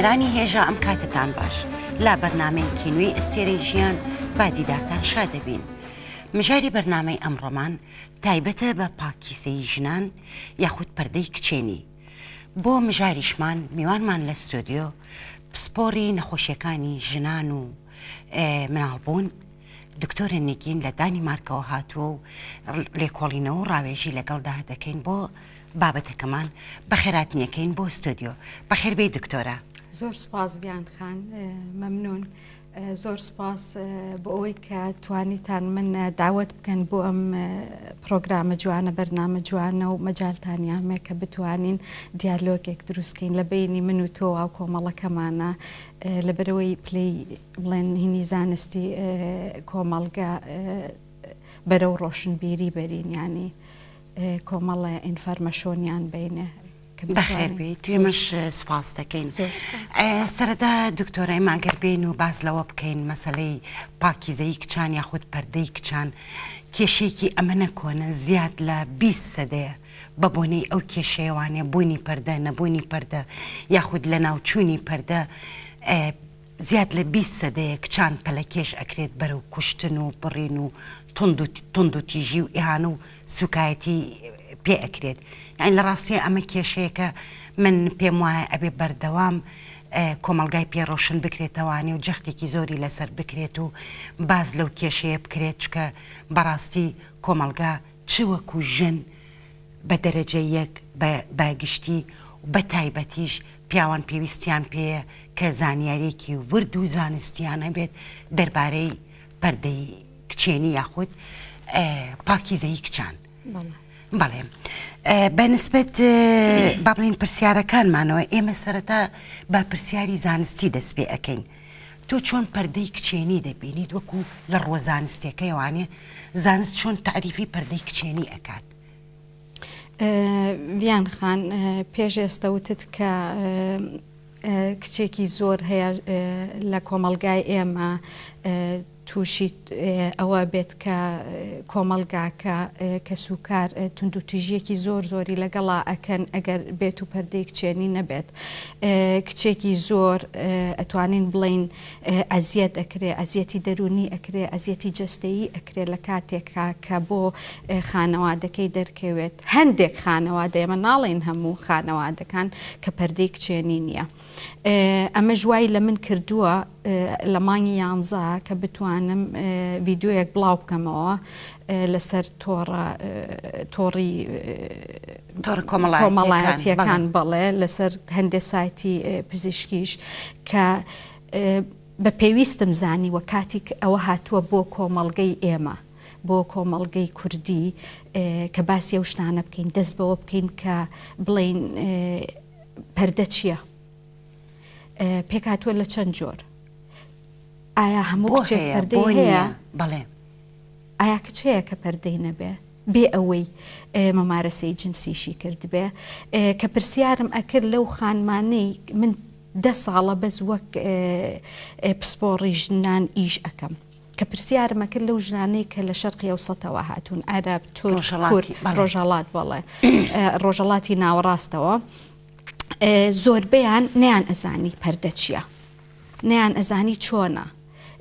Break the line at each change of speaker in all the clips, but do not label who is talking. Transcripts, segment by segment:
بینەرانی هێژە ئەم کاتتان باش لا بەرنمەی نوێی ئەستێرەی ژیان با دیداتان شا دەبین. مژاری بەرنمەی ئەمڕۆمان تایبەتە بە پاکیسەی ژنان یاخود پەردەی کچێنی. بۆ مژاریشمان میوانمان لە ستۆدیۆ پسپۆری نەخۆشیەکانی ژنان و مناڵبوون دکتۆرە نگین لە دانی مارکەوە هاتووە و لێکۆڵینەوە و ڕاوێژی لەگەڵدا دەکەین بۆ بابەتەکەمان بە خێراتنیەکەین بۆ ستۆدیۆ بەخێربەی دکتۆرە.
زۆر سپاس بیان خان مەمنون زۆر سپاس بۆ ئەوەی کە توانیتان من داوت بکەن بۆ ئەم پرۆگرامە جوانە بەرنامە جوانە و مەجالتانیامێ کە بتوانین دیالۆگێک دروستکەین لە بینی من و تۆ ئەو کۆمەڵەکەمانە لەبەرەوەی پلی بڵێن هینی زانستی کۆمەڵگە بەرەو ڕۆشنبیری
بەرین ینی کۆمەڵە ئینفەرمەشۆنیان بینێ بەخێربیت توێمەش سپاس دەکەین سەردا دکتۆرای ماگەربێن و باز لەوە بکەین مەسلەی پاکیزەی کچان یاخود پەردەی کچان کێشێکی ئەمەە کۆنە زیاد لە 20 سەدەیە بە بۆنەی ئەو کێشەیەوانێ بوونی پەردە نەبوونی پەردە یاخود لە ناوچوونی پەردە زیاد لە 20 سەدەیە کچان پەلەکێش ئەکرێت بەرەو کوشتن و بڕین و تند و تیژی و ئیهان و سوکایەتی پێ ئەکرێت یعنی لە ڕاستی ئەمە کێشەیەکە من پێم وایە ئەبێ بەردەوام کۆمەلگای پێڕۆشن بکرێتەوانی و جەختێکی زۆری لەسەر بکرێت و باز لەو کێشەیە بکرێت چکە بەڕاستی کۆمەلگا چوەکو ژن بە دەرەجە یەک باگشتی و بە تایبەتیش پیاوان پێویستیان پێە کە زانیارێکی ورد و زانستیان هەبێت دەربارەی پەردەی کچێنی یاخود پاکیزەی کچان. بەڵێ بەنسبت با بڵین پرسیارەکانمانەوە ئێمە سەرەتا با پرسیاری زانستی دەست پێ ئەەکەین تۆ چۆن پەردەی کچێنی دەبینیت وەکو لە ڕۆزانستەکەیوانێ زانست چۆن تعریفی پەردەی کچێنی ئەکات
ڤیان خان پێش ئێستا وتت کە کچێکی زۆر هەیە لە کۆمەلگای ئێمە تووشی ئەوە بێت کە کۆمەلگاکە کە سوکار تونند و توژیەکی زۆر زۆری لەگەڵا ئەکەن ئەگەر بێت و پردەی کچێنی نەبێت کچێکی زۆر ئەتوانین بڵین ئەزیەت ئەکرێ ئەزیەتی دەرونی ئەکرێ ئەزیەتی جستەیی ئەکرێ لە کاتێکا کە بۆ خانەوادەکەی دەرکەوێت هەندێک خانەوادە ئێمە ناڵێن هەموو خانەوادەکان کە پەردەی کچێنی نییە ئەمە ژوای لە من کردووە لە مانگی یانزا کە بتوان دەتوانم ویددیوەک بڵاو بکەمەوە لەسەر تۆڕە تۆڕی کۆمەڵایەتیەکان بڵێ لەسەر هەندێ سایتی پزیشکیش کە بە پێویستم زانی وە کاتێک ئەوە هاتووە بۆ کۆمەلگەی ئێمە. بۆ کۆمەلگەی کوردی کە باسی ئەو شتانە بکەین دەست بەوە بکەین کە بڵین پەردە چییە؟ پێکاتوە لە چەند جۆر ئایا هەموو هەیە بەڵێ ئایا کچەیە کە پەردەی نەبێ بێ ئەوەی مەمارەسەی جنسیشی کرد بێ کە پرسیارم ئەکرد لەو خانمانەی من ده ساڵە بەز وەک پسپۆڕی ژنان ئیش ئەەکەم. کە پرسیارمە کرد لەو ژنانەی کە لە شەرقی ئەوسەتەوە هاتوون عرب تور کورد ڕۆژەڵات بڵێ ڕۆژەڵاتی ناوەڕاستەوە زۆربیان نیان ئەزانی پەردەچیە نیان ئەزانی چۆنە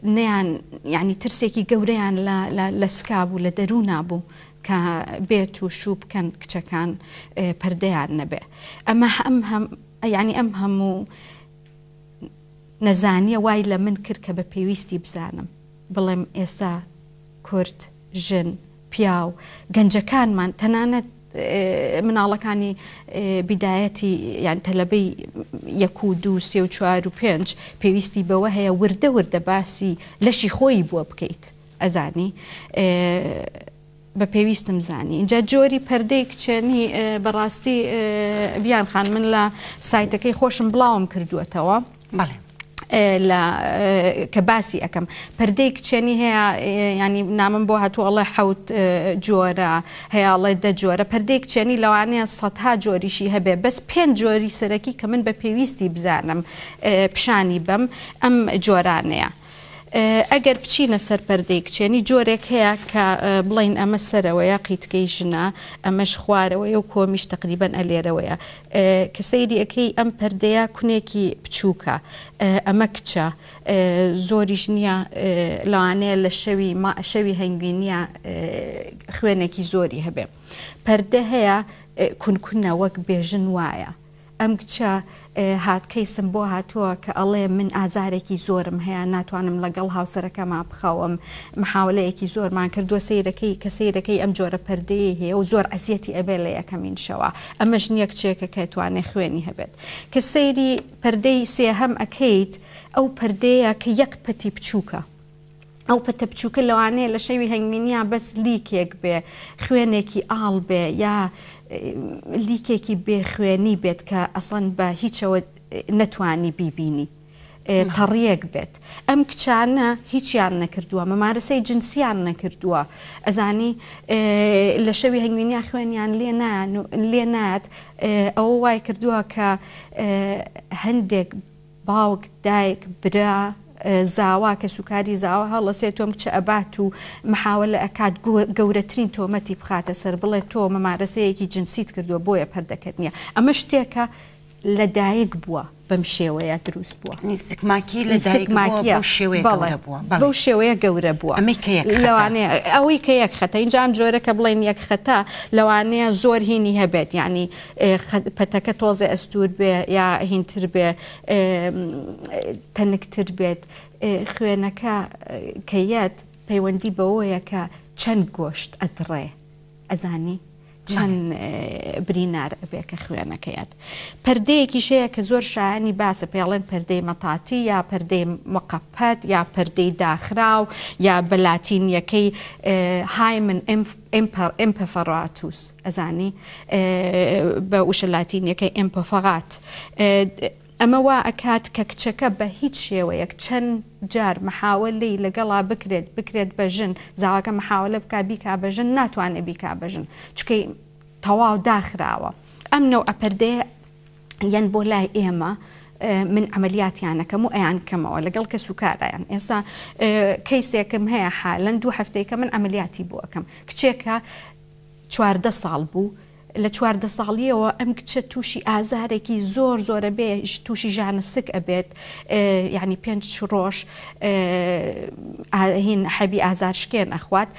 نیان یعنی ترسێکی گەورەیان لە سکاب و لە دەرو نابوو کە بێت و شوو بکەن کچەکان پردەیان نەبێ ئەمە ئەم هەم ینی ئەم هەموو نەزانیە وای لە من کرد کە بە پێویستی بزانم بڵێم ئێستا کورت ژن پیاو گەنجەکانمان تەنانەت مناڵەکانی بیدایەتی یان تەلەبەی یەک و دو سێ و چوار و پێنج پێویستی بەوە هەیە وردە وردە باسی لەشی خۆی بووە بکەیت ئەزانی بە پێویستم زانی اینجا جۆری پەردەی کچێنی بەڕاستی بیان خان من لە سایتەکەی خۆشم بڵاوم کردووەتەوە بەڵێ کە باسی ئەەکەم پردەی کچێنی هەیە ینی نامم بۆ هاتوو ئەڵێ حوت جۆرە هەیەڵێ دە جۆرە پردەی کچێنی لەوانەیە سەها جۆریشی هەبێ بەس پێنج جۆری سەرەکی کە من بە پێویستی بزانم پیشانی بم ئەم جۆرانەیە. ئەگەر بچینە سەر پەردەیکچێنی جۆرێک هەیە کە بڵین ئەمە سەرەوەیە قیتکەی ژنا ئەمەش خوارەوەی و کۆمیش تقریبان ئەلێرەوەیە کە سەیری ئەەکەی ئەم پەردەیە کونێکی بچووکە ئەمە کچە زۆریش نییە لاانەیە لە شەوی شەوی هەنگوینیە خوێنێکی زۆری هەبێ پەردە هەیە کونکونە وەک بێژن وایە ئەم کچە هاتکەیسم بۆ هاتووە کە ئەڵێ من ئازارێکی زۆرم هەیە ناتوانم لەگەڵ هاوسەرەکەما بخەوم محاولەیەکی زۆرمان کردووە سیرەکەی کە سیرەکەی ئەم جۆرە پردەیە هەیە و زۆر ئەزیەتی ئەبێ لە یەکەمین شەوە ئەمەش نیەک چێکە کەتوانێ خوێنی هەبێت کە سەیری پردەی سێهەم ئەکەیت ئەو پردەیە کە یەک پەتی بچووکە ئەو پەتە بچووکە لەوانەیە لە شەوی هەنگینیا بەس لیکێک بێ خوێنێکی ئاڵ بێ یا لیکێکی بێخوێنی بێت کە ئەسڵەن بە هیچەوە نەتوانی بیبینی. تەڕیەک بێت ئەم کچانە هیچیان نەکردووە مەمارەسەی جنسیان نەکردووە ئەزانی لە شەوی هەنگوینیا خوێنیان لێ نات ئەوە وای کردووە کە هەندێک باوک دایک برا زاوا کە سوکاری زاوا هەڵەسێ تۆم کچە ئەبات و محاول لە ئەکات گەورەترین تۆمەتی بخاتە سەر بڵێ تۆ مەمارەسەیەکی جنسیت کردووە بۆیە پەردەکەت نییە ئەمە شتێکە لەدایک بووە بەم شێوەیە دروست بووە بەو شێوەیە گەورە بووە لەوانەیە ئەوەی کە یەک خەتە اینجام جۆرە کە بڵێن یەک خەتە لەوانەیە زۆر هینی هەبێت ینی پەتەکە تۆزە ئەستور بێ یا هینتر بێ تەنکتر بێت خوێنەکە کەیەت پەیوەندی بەوەیە کە چەند گۆشت ئەدڕێ ئەزانی چەند برینار بێ کە خوێنەکەیت پردەیەکی شەیە کە زۆر شایانی باسە پێڵێن پردەی مەتاتی یا پردەی مقەپەت یا پردەی داخراو یا بەلاتینیەکەی های من ئەمپەفەڕاتوس ئەزانی بە وشە لاتینیەکەی ئەمپەفەغات ئەمە وا ئەکات کە کچەکە بە هیچ شێوەیەک چەند جار مححاول لی لەگەڵا بکرێت بکرێت بەژن زاواکە مححاولە بک بیکا بەژن ناتوانێت بیکا بەژن چکەی تەواو داخراوە ئەم نەو ئەپەردێ یەن بۆ لای ئێمە. من ئەمەلیاتیانەکەم و ئەیان کەمەوە لەگەڵ کە سوکارایان ئێستا کەیسێکم هەیە حالەن دوو هەفتەیەکە من ئەمەلیاتی بووەکەم کچێکە چواردە ساڵ بوو لە چواردە ساڵیەوە ئەم کچە تووشی ئازارێکی زۆر زۆرە بێ تووشی ژانە سک ئەبێت یعنی پێنج ڕۆژ هین حەبی ئازار شکێن ئەخوات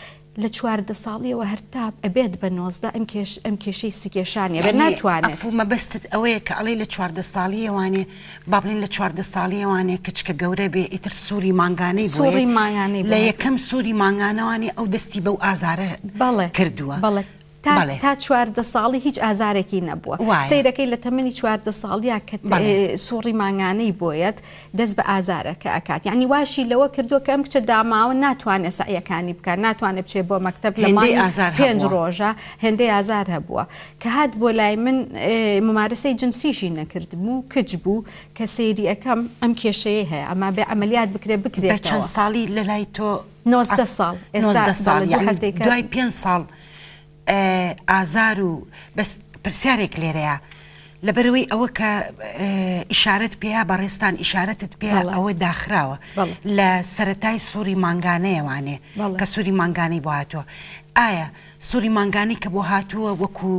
لە چواردە ساڵیەوە هەرتاب ئەبێت
بە نۆزدا ئەم کێش ئەم کێشەی سکێشانە بە ناتوانێت مەبەستت ئەوەیە کە ئەڵی لە چواردە ساڵیەوانێ بابلین لە چواردە ساڵیەوانێ کچکە گەورە بێ ئیتر سووری ماگانەی سووری ماگانەی لە یەکەم سووری ماگانەوانی ئەو دەستی بەو ئازارە بەڵێ کردووە بەڵێت تا
چواردە ساڵی هیچ ئازارێکی نەبووە سیرەکەی لە تەمەنی چواردە ساڵیا کە سوڕی ماگانەی بۆیەت دەست بە ئازارەکە ئەکات یعنی واشی لەوە کردووە کە ئەم کچە داماوە ناتوانێت سعیەکانی بکە ناتوانێت بچێت بۆ مەکتب لە پێنج ڕۆژە هێندەی ئازار هەبووە کە هات بۆ لای من ممارەسەی جنسیشی نەکردم و کچ بوو کە سەیری ئەەکەم ئەم کێشەیە هەیە ئەمە بێ ئەمەلیات بکرێ بکرێت چەند
ساڵی لە لای تۆ 90 ساڵ ئێستا دوای پێ ساڵ. ئازار و پرسیارێک لێرەیە لەبەرەوەی ئەوە کە ئیشارەت پێیا بەڕێستان ئیشارەتت پێ ئەوە داخراوە لە سەتای سووری ماگانەیەوانێ کە سووری ماگانەی بۆ هاتووە ئایا سووری ماگانی کە بۆ هاتووە وەکو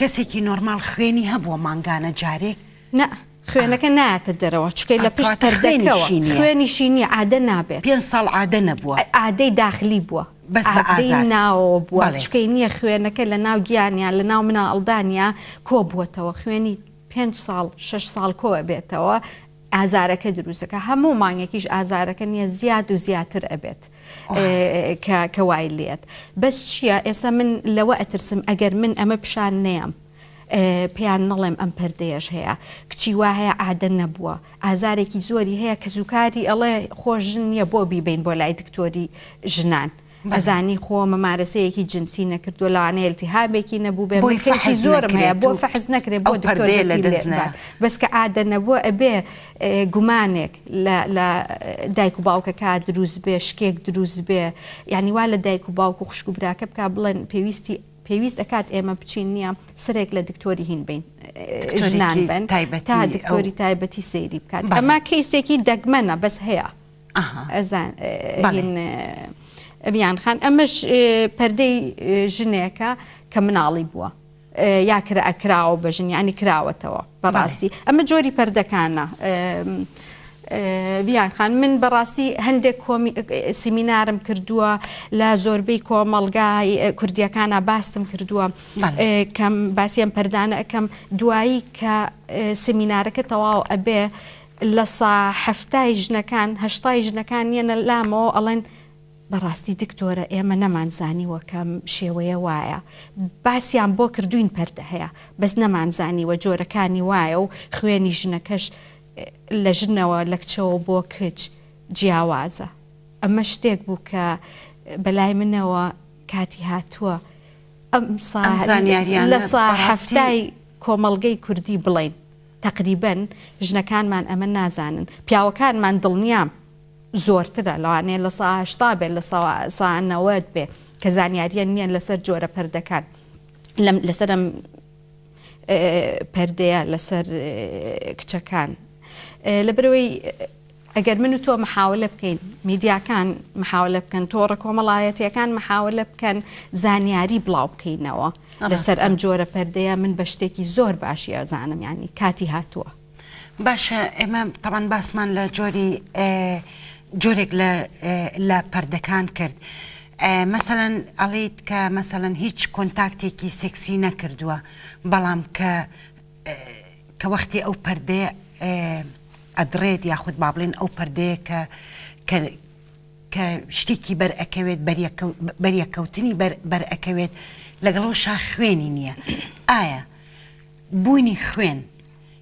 کەسێکی نۆرمال خوێنی هەبووە ماگانە جارێک
نه. خوێنەکە ناتە دەرەوە چکەی لە پشت پەردەکەەوە
خوێنیشی نیە عادە
نابێت پێ ساڵ عادە نەبووە عادەی داخلی بووە بەس ناوە بووە چکەی نییە خوێنەکە لە ناو گیانیان لە ناو منە ئەڵدانیا کۆ بووەتەوە خوێنی پێ ساڵ شش ساڵ کۆە بێتەوە ئازارەکە دروستەکە هەموو مانگێکیش ئازارەکە نیە زیاد و زیاتر ئەبێت کەوای لێت بەس چییە ئێستا من لەوە ئەترسم ئەگەر من ئەمە پیشان نەیەم پێیان نەڵێم ئەم پردەیەش هەیە کچی وا هەیە ئادە نەبووە ئازارێکی زۆری هەیە کە زووکاری ئەڵێ خۆش ژن نیە بۆ بیبین بۆ لای دکتۆری ژنان. ئەزانی خۆ مەمارەسەیەکی جنسی نەکردووە لەوانەیەتی هابێکی نەبوو بێ بۆی کەسی زۆرم هەیە بۆ فەحز نەکرێت بۆ بەسکە ئادە نەبووە ئەبێ گومانێک لە دایک و باوکەکە دروست بێ شکێک دروست بێ ینی وا لە دایک و باوک و خوشک و براکە بک بڵێن پێویستی پێویست ئەکات ئێمە بچین نییە سرێک لە دکتۆری هین بین ژنان بن تا دکتۆری تایبەتی سەیری بکات ئەما کەیسێکی دەگمەنە بەس هەیە ئەزان ئەمیان خان ئەمەش پەردەی ژنێکە کە مناڵی بووە یاکرە ئەکراوە بە ژنیانی کراوەتەوە بەڕاستی ئەمە جۆری پەردەکانە. ڤیانخان من بەڕاستی هەندێک سیمینارم کردووە لە زۆربەی کۆمەلگای کوردیەکانە باستم کردووە کەم باسییان پەردانە ئەەکەم دوایی کە سیمینارەکە تەواو ئەبێ لە ساهفتای ژنەکان هشتای ژنەکان یەنە لامەوە ئەڵێن بەڕاستی دکتۆرە ئێمە نەمانزانیوە کەم شێوەیە وایە باسییان بۆ کردوین پەردە هەیە بەس نەمانزانیوە جۆرەکانی وایە و خوێنی ژنەکەش لە ژنەوە لە کچەوە بۆ کچ جیاوازە ئەمە شتێک بوو کە بەلای منەوە کاتی هاتووە ئەم لە ساحفتای کۆمەلگەی کوردی بڵین تقریبەن ژنەکانمان ئەمە نازانن پیاوەکانمان دڵنیام زۆرترە لەوانێ لە ساهشتا بێت لە ساەوەت بێ کە زانیاریە نییە لەسەر جۆرە پردەکان لەسرم پردەیە لەسەر کچەکان لەبرەوەی ئەگەر من و تۆ محاولە بکەین میدیاکان محاولە بکەن تۆڕە کۆمەڵایەتیەکان محاولە بکەن زانیاری بڵاو بکەینەوە لەسەر ئەم جۆرە پردەیە من بە شتێکی زۆر باشی ئەزانم ینی کاتی
هاتووە باشە ئێمە تەوان باسمان لە جۆری جۆرێک لە پەردەکان کرد. مەمثلەن ئەڵیت کە مەمثلەن هیچ کۆنتاکتێکی سێکسی نەکردووە بەڵام کە کە وەختی ئەو پەردێ ئەدرێت یاخود با بڵێن ئەو پەردەیە کە کە شتێکی بەرەکەوێت بەریەکەوتنی بەرەکەوێت لەگەڵەوە شا خوێنی نییە ئایا بوونی خوێن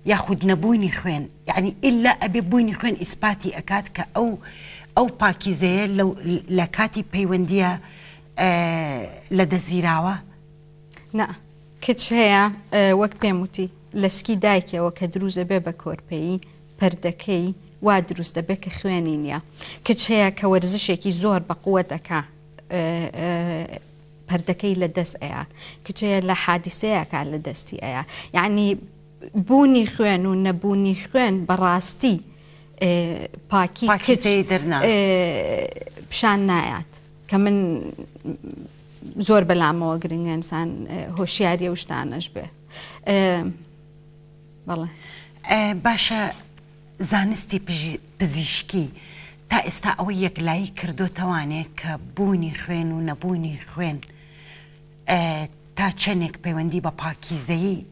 ياخذ نبويني خوين يعني الا ابي بويني خوين اثباتي اكاتك او او باكيزه لو لكاتي بيونديا آه لدى زيراوه نا
كتش هي آه وك بيموتي لسكي دايك کە دروزە بێ بە کۆرپەیی پەردەکەی وا دروست دەبێت کە خوێنی نییە کچ هەیە کە وەرزشێکی زۆر بە قووەتەکە آه، آه، پەردەکەی لە دەست بوونی خوێن و نەبوونی خوێن بەڕاستی پاکی پیشان نایات کە من زۆر بەلامەوە گرنگەنسان هۆشیاری و شتانەش بێ بەڵێ
باشە زانستی پزیشکی تا ئێستا ئەوەی یەکلایی کردوتەوانێت کە بوونی خوێن و نەبوونی خوێن تا چەندێک پەیوەندی بە پاکیزەیی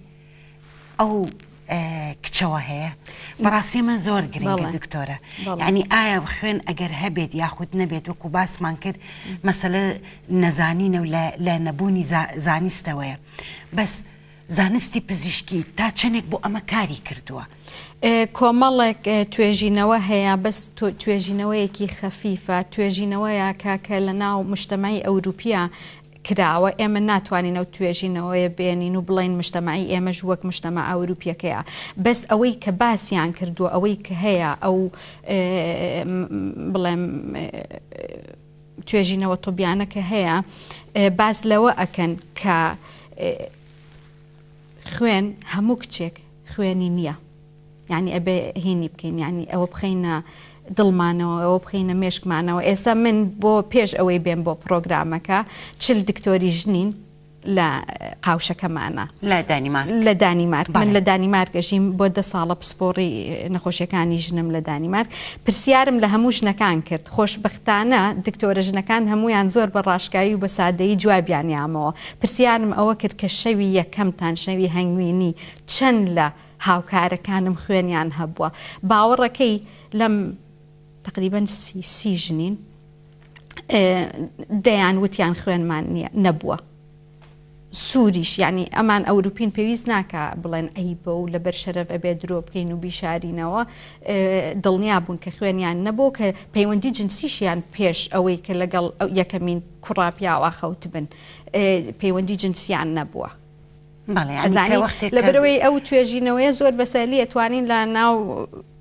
ئەو کچەوە هەیە بەڕاستی من زۆر گرنگە دکتۆرە ینی ئایا خوێن ئەگەر هەبێت یاخود نەبێت وەکو باسمان کرد مەسلە نەزانینە و لە نەبوونی زانستەوەیە بەس زانستی پزیشکی تا چنێک بۆ ئەمە کاری کردووە.
کۆمەڵێک توێژینەوە هەیە بەس توێژینەوەیەکی خەفیفە توێژینەوەیە کاکە لە ناو مشتمای ئەوروپیا کراوە ئێمە ناتوانین ئەو توێژینەوەی بێنین و بڵین مشتمەعی ئێمەش وەک مشتمە ئەوروپیەکەیە بەس ئەوەی کە باسییان کردووە ئەوەی کە هەیە ئەو بڵێم توێژینەوە تۆبیانەکە هەیە باز لەوە ئەکەن کە خوێن هەموو کچێک خوێنی نییە یعنی ئەبێ هینی بکەین یعنی ئەوە بخینە دڵمانەوە ئەوە بخینە مێشکمانەوە ئێستا من بۆ پێش ئەوەی بێن بۆ پرۆگرامەکە چل دکتۆری ژنین لە قاوشەکەمانە لە دانیمارک من لە دانیمارک گەژیم بۆ دە ساڵە پسپۆڕی نەخۆشیەکانی ژنم لە دانیمارک پرسیارم لە هەموو ژنەکان کرد خۆشببختانە دکتۆرە ژنەکان هەمویان زۆر بە ڕاشکایی و بە سادەی جوابیانیامەوە پرسیارم ئەوە کرد کە شەوی یەکەمتان شەوی هەنگوینی چەند لە هاوکارەکانم خوێنیان هەبووە باوەڕەکەی لەم تقریبا سی, سی ژنین دەیان وتیان خوێنمان نییە نەبووە سووریش یعنی ئەمان ئەوروپین پێویست ناکە بڵێن ئەی بە و لەبەر شەرف ئەبێ درۆ بکەین و بیشارینەوە دڵنیا بوون کە خوێنیان نەبوو کە پەیوەندی جنسیشیان پێش ئەوەی کە لەگەڵ یەکەمین کوڕاپیاوە خەوت بن پەیوەندی جنسیان نەبووە.
ئەزانی لە برەوەی
ئەو توێژینەوەیە زۆر بەسەلی ئەتوانین لە ناو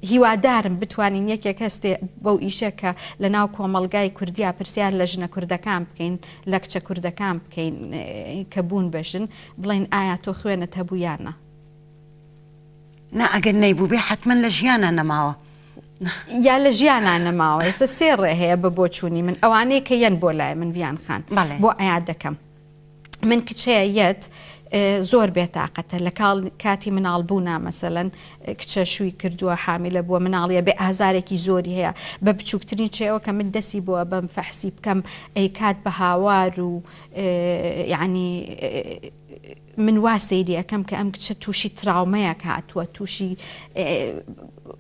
هیوادارم بتوانین یەکێک هەستێ بەو ئیشەکە لە ناو کۆمەلگای کوردیا پرسیار لە ژنە کوردەکان بکەین لە کچە کوردەکان بکەین کە بوون بەژن بڵین ئایا تۆ خوێنت هەبوویانە نا ئەگەر نەیبووبێ حتمما لە ژیانە نەماوە یا لە ژیانان نەماوە ئێستا سێڕێ هەیە بە بۆچوونی من ئەوانەیە کە یەن بۆ لای من ڤیان خان بۆ ئایا دەکەم من کچەیەت زۆر بێتاقەتە لە کاتی مناڵبوو نامەسەلەن کچە شووی کردووە حامی لە بووە مناڵیە بێ ئازارێکی زۆری هەیە بە بچووکترین چێەوە کە من دەسی بووە بەم فەحسی بکەم ئەی کات بە هاوار و یعنی من وا سەیری ئەەکەم کە ئەم کچە تووشی تراومەیەک هاتووە تووشی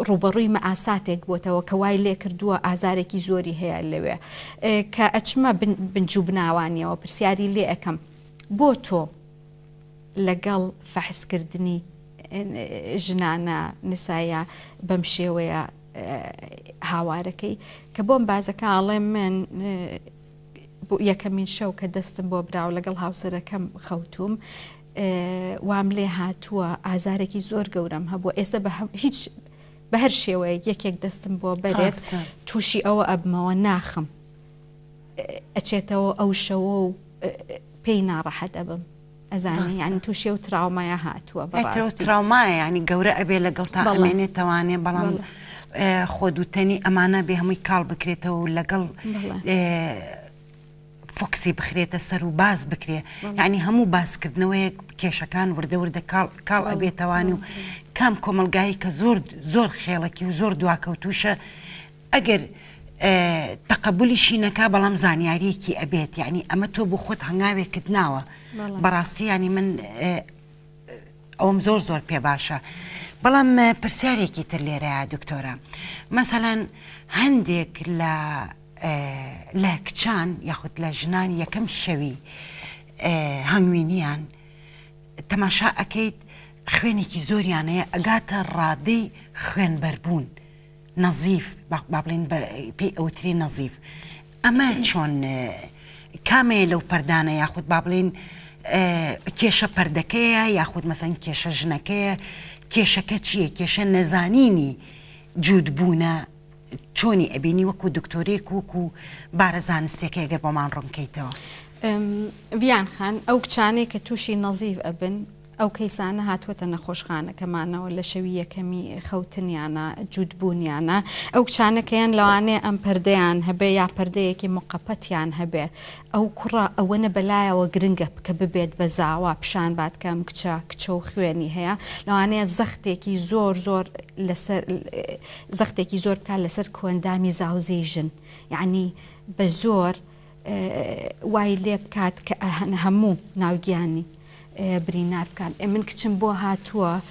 ڕوبەڕووی مەعاساتێک بۆتەوە کە وای لێ کردووە ئازارێکی زۆری هەیە لەوێ کە ئەچمە بنجوبناوانیەوە پرسیاری لێ ئەەکەم بۆ تۆ لەگەڵ فەحسکردنی ژنانە نسایە بەم شێوەیە هاوارەکەی کە بۆم بازەکە ئاڵێ من یەکەمین شەو کە دەستم بۆ براو لەگەڵ هاوسەرەکەم خەوتوم وام لێ هاتووە ئازارێکی زۆر گەورم هەبوو ئێستا بە هیچ بە هەر شێوەیە یەکێک دەستم بۆ بەرێت تووشی ئەوە ئەبمەوە ناخم ئەچێتەوە ئەو شەوە و پێی ناڕەحەت
ئەبم ئەزانانی ینی تووشێ و تراومایە هاتووە تراومایە ینی گەورە ئەبێ لەگەڵ تا ئەمێنێ توانێ بەڵام خۆ دووتنی ئەمانە بێ هەمووی کاڵ بکرێتەوە و لەگەڵ فۆکسی بخرێتە سەر و باز بکرێ یعنی هەموو باسکردنەوەیەک کێشەکان وردەوردە کاڵ ئەبێتەوانی و کام کۆمەلگایی کە زۆر زۆر خێڵکی و زۆر دواکەوتوشە ئەگەر تەقبولیشی نەکا بەڵام زانیارێکی ئەبێت یعنی ئەمە تۆ بۆ خۆت هەنگاوێکت ناوە بەڕاستی ینی من ئەوم زۆر زۆر پێ باشە. بەڵام پرسیارێکی تر لێرەیە دکتۆرە مەسەەن هەندێک لە لە کچان یاخود لە ژنان یەکەم شەوی هەنگوینیان تەماشا ئەکەیت خوێنێکی زۆریانەیە ئەگاتە ڕادەی خوێنبەربوون. نەزیف با بڵین پێی ئەوتری نەزیف ئەمە چۆن کامێ لەو پەردانە یاخود با بڵین کێشە پەردەکەیە یاخود مەسەن کێشە ژنەکەیە کێشەکە چییە کێشە نەزانینی جوودبوونە چۆنی ئەبینی وەکو دکتۆرێک وەکو بارە زانستێکی ئەگەر بۆمان ڕۆنکەیتەوە.
ڤیان خان ئەو کچانێک کە تووشی نەزیف ئەبن ئەو کەیسانە هاتووەتە نەخۆشخانەکەمانەوە لە شەوی یەکەمی خەوتنیانە جوودبوونیانە ئەو کچانەکەیان لەوانێ ئەم پردەیان هەبێ یا پردەیەکی مقەپەتیان هەبێ ئەو کوڕ ئەوەنە بەلایەوە گرنگە کە ببێت بە زاوا پیشان باتکەم کچە کچە و خوێنی هەیە لەوانەیە زەختێکی زۆر زۆر زەختێکی زۆر بکات لەسەر کۆندامی زاوزێژن یعنی بە زۆر وای لێ بکات کە هەموو ناوگیانی. برینار بکات ئە من کچم بۆ هاتووە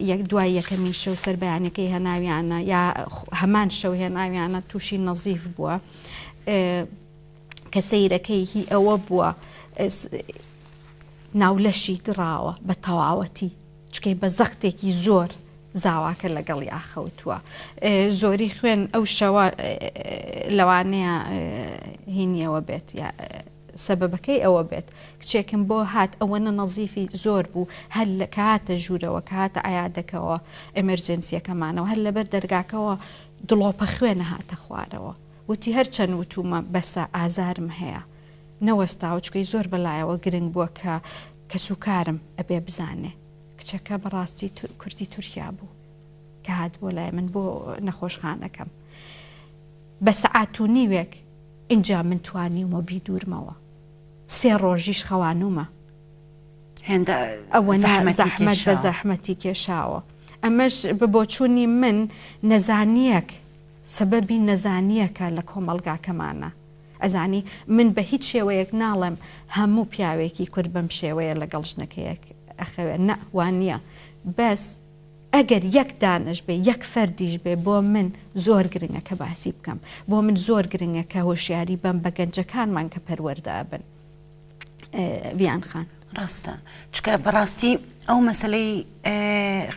یەک دوای یەکەمی شەو سربیانەکەی هەناویانە یا هەمان شەو هێناویانە تووشی نەزیف بووە کە سەیرەکەی هی ئەوە بووە ناولەشی دراوە بە تەواوەتی چکەی بە زەختێکی زۆر زاواکە لەگەڵی ئاخەوتووە زۆری خوێن ئەو شەوە لەوانەیە هینیەوە بێت سەبەکەی ئەوە بێت کچێکم بۆ هات ئەوەنە نەزیفی زۆر بوو هەر لە کاتە ژوورەوە کاتە ئایادەکەەوە ئەمرجنسیەکەمانەوە هەر لەبەر دەرگاکەەوە دڵۆپە خوێنە هاتە خوارەوە وتی هەر چەند وتومە بەسە ئازارم هەیە نەوەستاوچکەی زۆر بەلایەوە گرنگ بووە کە کەسوکارم ئەبێ بزانێ کچەکە بەڕاستی کوردی تورکیا بوو کە هات بۆ لای من بۆ نەخۆشخانەکەم بە سەعات و نیوێک اینجا من توانی مۆبی دوورمەوە سێ ڕۆژیش خەوانومە هێندە ئەوە زەحمەت بە زەحمەتی کێشاوە ئەمەش ببۆچوونی من نەزانیەک سەبەبی نەزانیەکە لە کۆمەلگاکەمانە ئەزانی من بە هیچ شێوەیەک ناڵم هەموو پیاوێکی کورد بەم شێوەیە لەگەڵ شنەکەیەک ئەخەوێ نەوان نییە بەس ئەگەر یەک دانش بێ یەک فەردیش بێ بۆ من زۆر گرنگەکە باسی بکەم بۆ من زۆر گرنگەکە هۆشیاری بەم بە گەنجەکانمان کە پەروەەردە بن. ڤیان
خان ڕاستە چکە بەڕاستی ئەو مەسلەی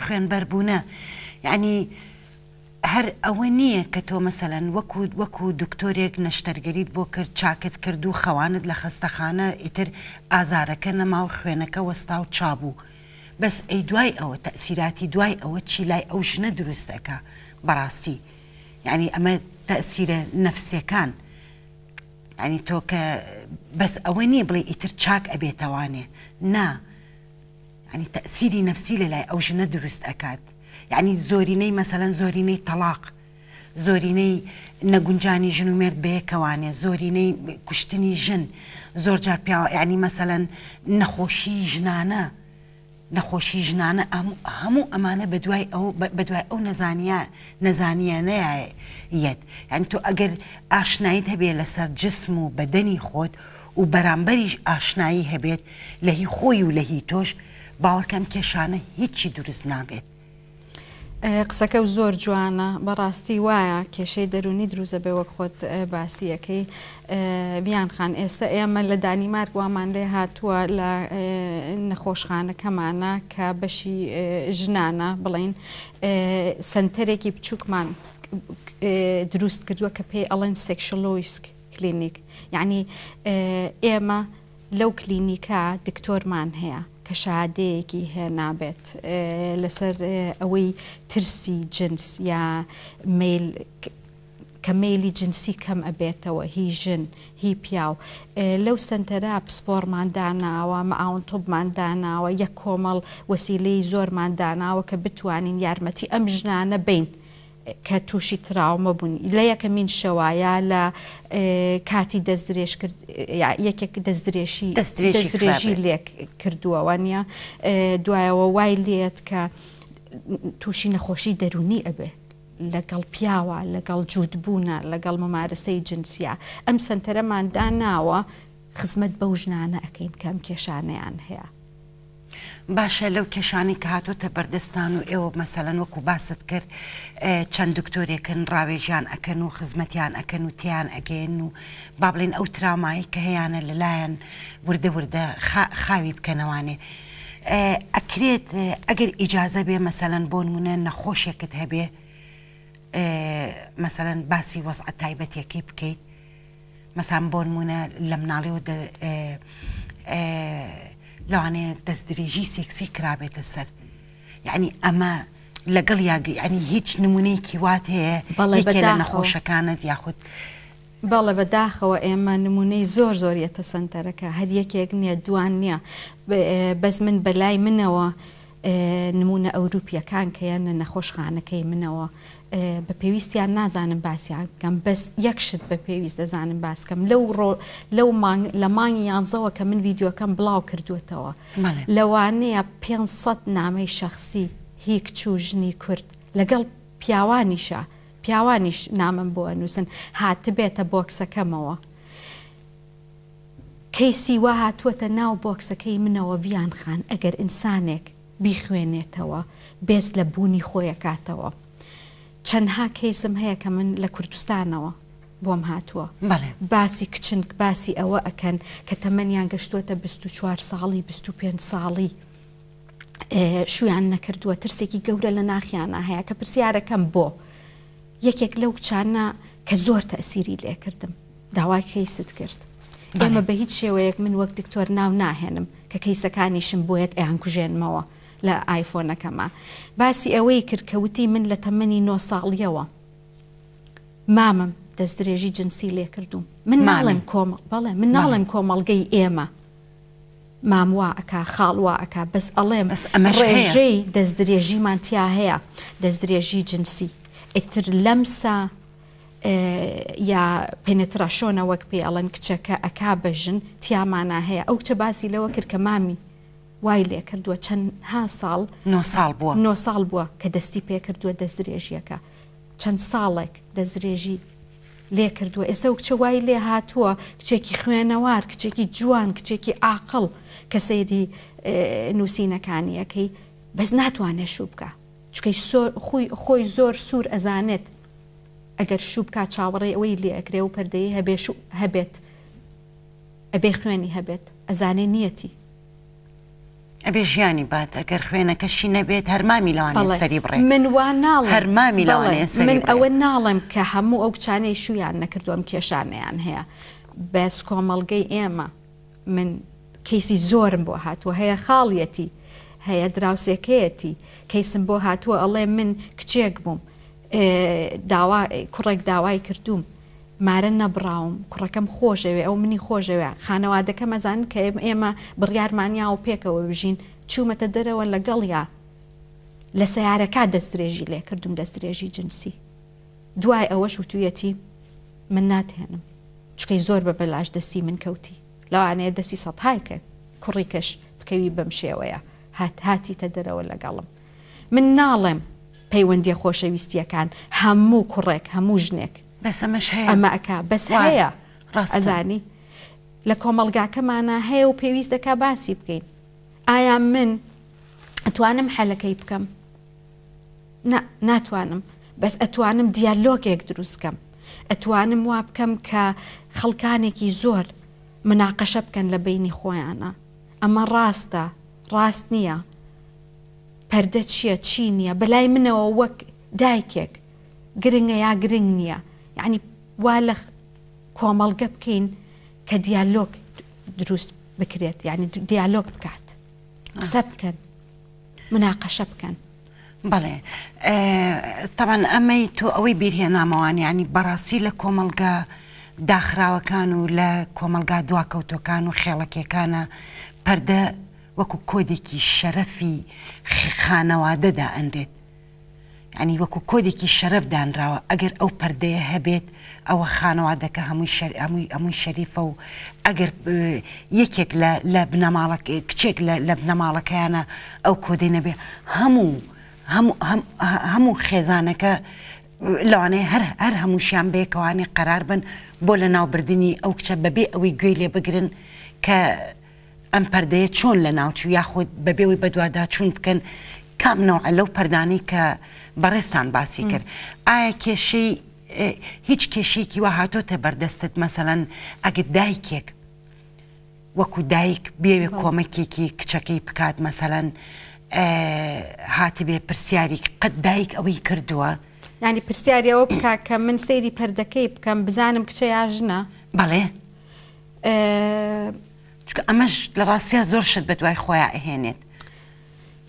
خوێنبەربوونە یعنی هەر ئەوە نییە کە تۆ مەسەەن وەکو وەکو دکتۆرێک نەشتەرگەریت بۆ کرد چاکت کرد و خەوانت لە خەستەخانە ئیتر ئازارەکە نەماو خوێنەکە وەستا و چابوو بەس ئەی دوای ئەوە تەسیراتی دوای ئەوە چی لای ئەو ژنە دروستەکە بەڕاستی یعنی ئەمە تەسیرە نەفسەکان ئەنی تۆ کە بەس ئەوە نییە بڵێ ئیتر چاک ئەبێتەوانێ نا ئەنی تەسیری نەفسی لە لای ئەو ژنە دروست ئەکات یعنی زۆرینەی مەسەەن زۆرینەی تەلاق زۆرینەی نەگونجانی ژن و مرد بەیەکەوانێ زۆرینەی کوشتنی ژن زۆرجار پیاوە یعنی مەسەەن نەخۆشی ژنانە نەخۆشی ژنانە هەموو ئەمانە بەدوای ئەو بەدوای ئەو نەزانیا نەزانیە نایەت یان تۆ ئەگەر ئاشنایت هەبێ لەسەر جسم و بەدەنی خۆت و بەرامبەریش ئاشنایی هەبێت لەهی خۆی و لەهی تۆش باوەکەم کێشانە هیچی دروست نابێت
قسەکە و زۆر جوانە بەڕاستی وایە کێشەی دەرونی دروزە بێ وەک خۆت باسیەکەی بیانخان ئێستا ئێمە لە دانیمارک وامان لێ هاتووە لە نەخۆشخانەکەمانە کە بەشی ژنانە بڵین سنتەرێکی بچووکمان دروست کردووە کە پێی ئەڵەن سێکشلۆیسک کلینیک یعنی ئێمە لەو کلینیکە دکتۆرمان هەیە کە شادەیەکی هێنابێت لەسەر ئەوەی ترسی جنس یا میل کە میلی جنسی کەم ئەبێتەوە هی ژن هی پیاو لەو سنتەرا پسپۆرمانداناوە ماونتۆبمانداناوە یەک کۆمەڵ وەسیلەی زۆرمانداناوە کە بتوانین یارمەتی ئەم ژنانە بین کە تووشی تراومە بوون لە یەکەمین شەوایە لە کاتی دەستدرێژ یەکێک دەستدرێشی دەستدرێژی لێک کردووەوە نیە دوایەوە وای لێت کە تووشی نەخۆشی دەرونی ئەبێ لەگەڵ پیاوە لەگەڵ جوودبوونە لەگەڵ مەمارەسەی جنسیا ئەم سنتەرەماندا ناوە خزمەت بەو ژنانە ئەەکەین کەم
کێشانەیان هەیە. باشە لەو کێشانی کە هاتۆتە بەردەستان و ئێوە مەسەلەن وەکو باست کرد چەند دکتۆرێکن ڕاوێژیان ئەکەن و خزمەتیان ئەکەن و تیان ئەگەن و با بڵین ئەو ترامایی کە هەیەە لەلایەن وردەوردە خاوی بکەنەوانێ. ئەکرێت ئەگەر ئیجاازە بێ مەسەلەن بۆ نمونە نەخۆشێکت هەبێ مەسەلەن باسی وەز ئەتایبەتەکەی بکەیت مەسان بۆ نمونە لە مناڵەوە لەوانەیە دەست درێژی سێکسی کرابێتە سەر یعنی ئەمە لەگەڵ یاگەی ینی هیچ نمونەیەکی وات هەیە بەڵێ نەخۆشەکانت یاخود.
بەڵە بەداخەوە ئێمە نمونەی زۆر زۆریەتە سنتەرەکە هەریەکێک نییە دوان نییە بەز من بەلای منەوە نمونە ئەوروپیەکان کەیان نەخۆشخانەکەی منەوە بە پێویستیان نازانم باسییان بکەم بەس یەکشت بە پێویست دەزانم باسکەم لەو لەو لە مانگی یانزەوە کە من یددیوەکەم بڵاو کردوێتەوە لەوانەیە 500 نامەی شخصی هیچ چوژنی کورد لەگەڵ پیاوانیشە پیاوانیش نامم بۆ ئەنووسن هاتبێتە بۆکسەکەمەوە کەیسی وا هاتووەتە ناو بۆکسەکەی منەوە ڤیان خان ئەگەر ئینسانێک بیخوێنێتەوە بێز لە بوونی خۆیەکاتەوە. چەندها کەیسم هەیە کە من لە کوردستانەوە بۆم هاتووە باسی کچنک باسی ئەوە ئەکەن کە تەمەنیان گەشتوتە 24 ساڵی 25 ساڵی شویان نەکردووە ترسێکی گەورە لە ناخیانە هەیە کە پرسیارەکەم بۆ یەکێک لەو چانە کە زۆر تەسیری لێکردم داوای کەیست کرد ئێمە بە هیچ شێوەیەک من وەک دکتۆر ناو ناهێنم کە کەیسەکانیشم بۆیت ئەیان کوژێنمەوە لە ئایفۆنەکەمە باسی ئەوەی کردکەوتی من لە تەمەنی نۆ ساڵیەوە مامم دەست درێژی جنسی لێ کردوم من ناڵم کۆمە بەڵێ من ناڵم کۆمەڵگەی ئێمە ماموا ئەک خاڵوا ئەک بەس ئەڵێم ڕێژەی دەست درێژیمان تیا هەیە دەست درێژی جنسی ئتر لەمسا یا پێنتراشۆنە وەک پێ ئەڵەن کچەکە ئەک بەژن تیامانە هەیە ئەو کچە باسی لەوە کرد کە مامی وای لێ کردووە چەند ها ساڵ ساڵ بووە نۆ ساڵ بووە کە دەستی پێ کردووە دەستدرێژیەکە چەند ساڵێک دەستدرێژی لێ کردووە ئێستا و کچە وای لێ هاتووە کچێکی خوێنەوار کچێکی جوان کچێکی ئاقل کە سەیری نووسینەکانیەکەی بەس ناتوانێ شو بکە چکەی خۆی زۆر سوور ئەزانێت ئەگەر شو بکە چاوەڕێ ئەوەی لێ ئەکرێ و پەردەی هەبێت ئەبێ خوێنی هەبێت ئەزانێ نیەتی
ئەبێ ژیانی بات ئەگەر خوێنەکەشی نەبێت هەرمامی لەوان سەری بڕێ
منوان ناڵ هەرمامی لەوانێ من ئەوە ناڵم کە هەموو ئەو کچانەی شویان نەکردوم کێشانیان هەیە بەس کۆمەلگەی ئێمە من کەیسی زۆرم بۆ هاتووە هەیە خاڵیەتی هەیە دراوسەکەیەتی کەیسم بۆ هاتووە ئەڵێ من کچێک بووم داوا کوڕێک داوای کردووم مارە نەبراوم کوڕەکەم خۆشەوێ ئەو منی خۆشەوێ خانەوادەکە مەزان کە ئێمە بڕیارمانیا و پێکەوە بژین چوومەتە دەرەوە لەگەڵیا لە سیارەکە دەسترێژی لێ کردم دەسترێژی جنسی دوای ئەوەش وتویەتی من ناتێنم چکەی زۆر بە بەلاش دەستی من کەوتی لەوانەیە دەستی سەهای کرد کوڕی کەش بکەوی بەم شێوەیە هات هاتیتە دەرەوە لەگەڵم من ناڵێم پەیوەندی خۆشەویستیەکان هەموو کوڕێک هەموو ژنێک بەس ئەمەش هەیە ئەمە ئەک بەس هەیە ئەزانی لە کۆمەلگاکەمانە هەیە و پێویست دەکا باسی بکەین ئایا من ئەتوانم حەلەکەی بکەم ناتوانم بەس ئەتوانم دیالۆگێک دروستکەم ئەتوانم وا بکەم کە خەڵکانێکی زۆر مناقەشە بکەن لە بینی خۆیانە ئەمە ڕاستە ڕاست نییە پەردە چییە چی نییە بەلای منەوە وەک دایکێک گرنگە یا گرنگ نییە یعنی وا لە کۆمەڵگە بکەین کە دیالۆک دروست بکرێت یعنی دیالۆک
بکات قسە بکەن مناقەشە بکەن بەڵێ تاوان ئەمەی تۆ ئەوەی بیرهێنامەوان ینی بەڕاستی لە کۆمەلگا داخراوەکان و لە کۆمەلگا دواکەوتەکان و خێڵکیەکانە پەردە وەکو کۆدێکی شەرەفی خانەوادەدا ئەندێت ئەنی وەکو کۆدێکی شەرف دانراوە ئەگەر ئەو پردەیە هەبێت ئەوە خانەوادەکە هەمووی ئەمووی ئەمووی شەریفە و ئەگەر یەکێک لە بنەماڵک کچێک لە بنەماڵەکەیانە ئەو کۆدەی نەبێ هەموو هەموو خێزانەکە لەوانەیە هەر هەر هەمووشیان بێکەوانی قەرار بن بۆ لە ناوبردننی ئەو کچە بەبێ ئەوەی گوێ لێ بگرن کە ئەم پەردەیە چۆن لە ناوچوو یاخود بەبێەوەی بەدووادا چون بکەن کامنەوە لەو پەردانی کە بەڕێستان باسی کرد ئایا کێشەی هیچ کێشێکی وە هاتۆتە بەردەستت مەسەەن ئەگەت دایکێک وەکو دایک بێوێ کۆمەکێکی کچەکەی بکات مەسەەن هاتی بێ پرسیاری قەت دایک ئەوەی کردووە
ینی پرسیاریەوە بکە کە من سەیری پەردەکەی بکەم بزانم کچە یا ژنە
بەڵێ ئەمەش لە ڕاستە زۆر شت بە دوای خۆیان ئەهێنێت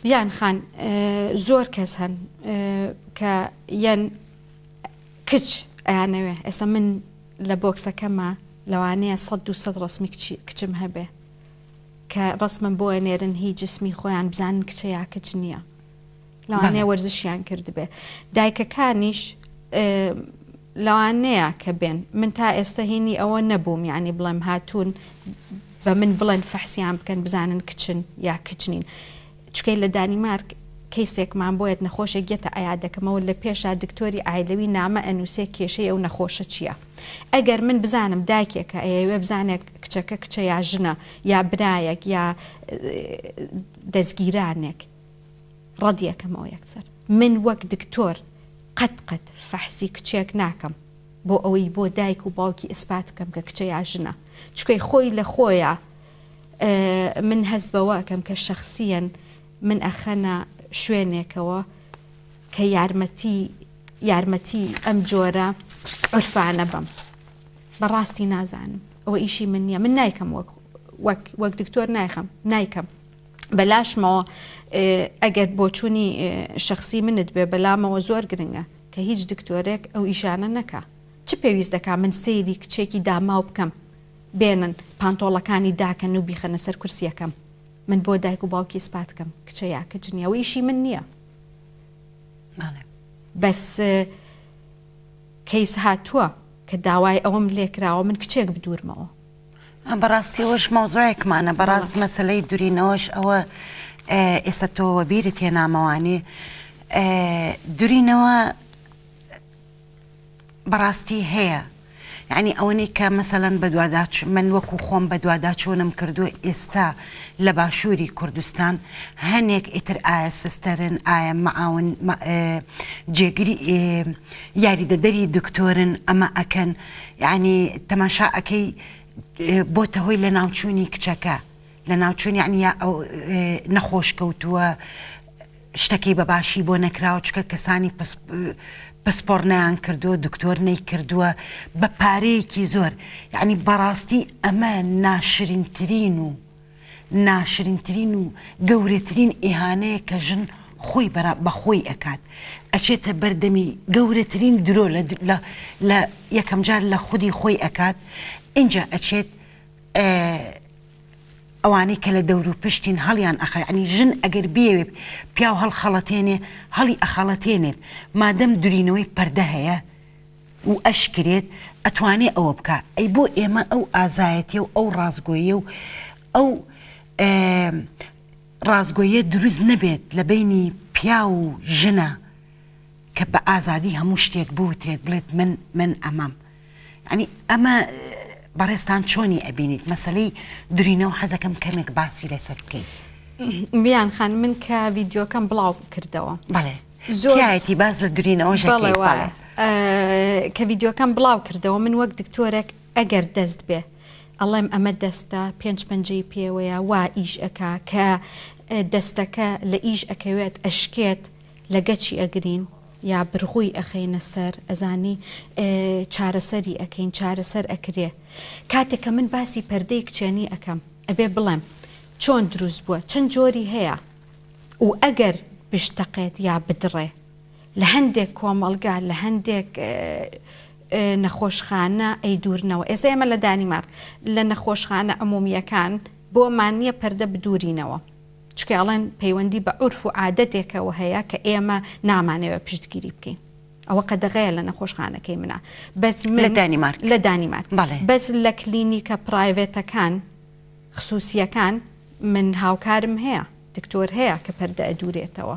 بیان خان زۆر کەس هەن کە یەن کچ ئەیانەوێ ئێستا من لە بۆکسەکەمە لەوانەیە سەد و سەد ڕسمی کچم هەبێ کە ڕسمم بۆ ئەنێرن هیچ جسمی خۆیان بزانن کچە یا کچ نییە
لەوانەیە وەرزشیان
کردبێ دایکەکانیش لەوانەیە کە بێن من تا ئێستا هینی ئەوە نەبووم یعنی بڵێم هاتوون بە من بڵێن فەحسیان بکەن بزانن کچن یا کچنین. چکەی لە دانیمارک کەیسێکمان بۆیت نەخۆشێک گێتە ئایادەکەمەوە لە پێشا دکتۆری ئایلەوی نامە ئەنووسێ کێشەی ئەو نەخۆشە چییە؟ ئەگەر من بزانم داکێکە ئەوێ بزانێک کچەکە کچە یا ژنە یا برایەک یا دەستگیرانێک ڕەدیەکەمەوە یەکسەر من وەک دکتۆر قەت قەت فەحسی کچێک ناکەم بۆ ئەوەی بۆ دایک و باوکی ئیسپات بکەم کە کچە یا ژنە چکەی خۆی لە خۆیە من هەست بەوەکەم کە شخصیان من ئەخەنە شوێنێکەوە کە یارمەتی یارمەتی ئەم جۆرە عرفانە بم بەڕاستی نازانم ئەوە ئیشی من نییە من نیکەم وەک دکتۆر نایخم نیکەم بەلاشمەوە ئەگەر بۆچوونی شخصی منت بێ بەلامەوە زۆر گرنگە کە هیچ دکتۆرێک ئەو ئیشانە نەکە چ پێویست دەکا من سەیری کچێکی داماو بکەم بێنن پانتۆڵەکانی داکەن و بیخەنە سەر کورسیەکەم من بۆ دایک و باوکی سپاتکەم کچە یاکە جنیەوە ئیشی من نییە بەس کەیس هاتووە کە داوای ئەوم لێکراوە
من کچێک بدورمەوە ئەم بەڕاستیەوەش مۆزۆیەکمانە بەڕاست مەسلەی دورینەوەش ئەوە ئێستا تۆوە بیرت هێنامەوانی دورینەوە بەڕاستی هەیە یعنی ئەوەی کە مەسەەن بەدوواداچ من وەکو خۆم بەدوادا چۆنم کردو ئێستا لە باشووری کوردستان هەنێک ئیتر ئایا سستەرن ئایا مەعاون جێگری یاریدەدەری دکتۆرن ئەمە ئەکەن یعنی تەماشا ئەەکەی بۆتە هۆی لە ناوچوونی کچەکە لە ناوچوون یعنی نەخۆش کەوتووە شتەکەی بەباشی بۆ نەکراوە چکە کەسانی پسپۆر نیان کردووە دکتۆر نەیکردووە بە پارەیەکی زۆر یعنی بەڕاستی ئەمە ناشرینترین و ناشرینترین و گەورەترین ئیهانەیە کە ژن خۆی بە خۆی ئەکات ئەچێتە بەردەمی گەورەترین درۆ لە یەکەم جار لە خودی خۆی ئەکات اینجا ئەچێت ئەوانەی کە لە دەور و پشتین هەڵیان ئەخەنی ژن ئەگەر بێوێ پیاو هەڵ خەڵەتێنێ هەڵی ئەخەڵەتێنێت مادەم درینەوەی پەردە هەیە و ئەشکرێت ئەتوانێ ئەوە بکە ئەی بۆ ئێمە ئەو ئازایەتی و ئەو ڕازگۆیە و ئەو ڕازگۆیە دروست نەبێت لە بینی پیا و ژنە کە بە ئازادی هەموو شتێک بوترێت بڵێت من من ئەمام ئەنی ئەمە بەڕێستان چۆنی ئەبینیت مەسلەی درینەوە حەزەکەم کەمێک باسی لەسەر بکەین
میان خان من کە ویددیوکەم بڵاو کردەوە
بەڵێ زۆرایەتی باز لە درینەوە بڵێ
کە ویددیوەکەم بڵاو کردەوە من وەک دکتۆرێک ئەگەر دەست بێ ئەڵێم ئەمە دەستە پێنج پەنجەی پێوەیە وا ئیش ئەکا کە دەستەکە لە ئیش ئەکەوێت ئەشکێت لە گەچی ئەگرین یا برغوی ئەخینە سەر ئەزانی چارەسەری ئەکەین چارەسەر ئەکرێ کاتێککە من باسی پەردەی کچێنی ئەەکەم ئەبێ بڵێم چۆن دروست بووە چەند جۆری هەیە و ئەگەر بشتەقێت یا بدڕێ لە هەندێک کۆمەلگا لە هەندێک نەخۆشخانە ئەی دوورنەوە ئێستا ئێمە لە دانیمارک لە نەخۆشخانە ئەمومیەکان بۆمان نییە پەردە بدورینەوە چکە ئەڵێن پەیوەندی بە عرف و عادەتێکەوە هەیە کە ئێمە نامانەوە پشتگیری بکەین ئەوە قەدەغەیە لە نەخۆشخانەکەی منە بەس لە دانیمارک لە دانیمارک بەس لە کلینیکە پرایڤێتەکان خصوصیەکان من هاوکارم هەیە دکتۆر هەیە کە پەردە دوورێتەوە